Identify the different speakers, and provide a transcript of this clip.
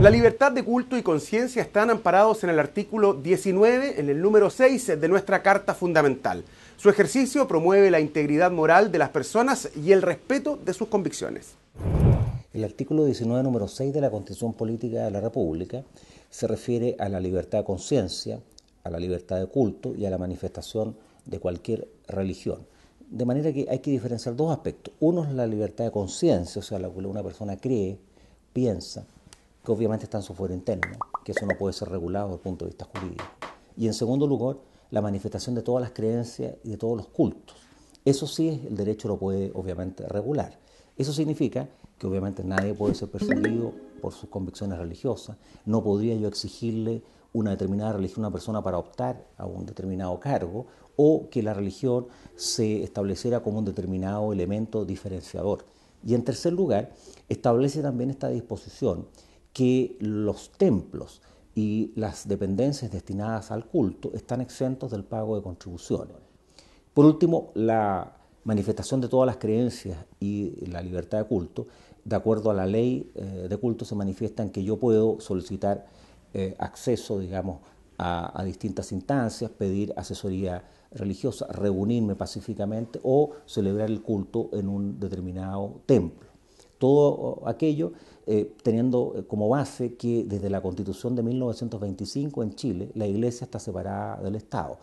Speaker 1: La libertad de culto y conciencia están amparados en el artículo 19, en el número 6 de nuestra Carta Fundamental. Su ejercicio promueve la integridad moral de las personas y el respeto de sus convicciones.
Speaker 2: El artículo 19, número 6 de la Constitución Política de la República se refiere a la libertad de conciencia, a la libertad de culto y a la manifestación de cualquier religión. De manera que hay que diferenciar dos aspectos. Uno es la libertad de conciencia, o sea, la cual una persona cree, piensa, que obviamente está en su fuero interno, que eso no puede ser regulado desde el punto de vista jurídico. Y en segundo lugar, la manifestación de todas las creencias y de todos los cultos. Eso sí, el derecho lo puede obviamente regular. Eso significa que obviamente nadie puede ser perseguido por sus convicciones religiosas. No podría yo exigirle una determinada religión a una persona para optar a un determinado cargo o que la religión se estableciera como un determinado elemento diferenciador. Y en tercer lugar, establece también esta disposición que los templos y las dependencias destinadas al culto están exentos del pago de contribuciones. Por último, la manifestación de todas las creencias y la libertad de culto, de acuerdo a la ley eh, de culto, se manifiesta en que yo puedo solicitar eh, acceso, digamos, a, distintas instancias, pedir asesoría religiosa, reunirme pacíficamente o celebrar el culto en un determinado templo todo aquello eh, teniendo eh, como base que desde la constitución de 1925 en Chile la iglesia está separada del Estado.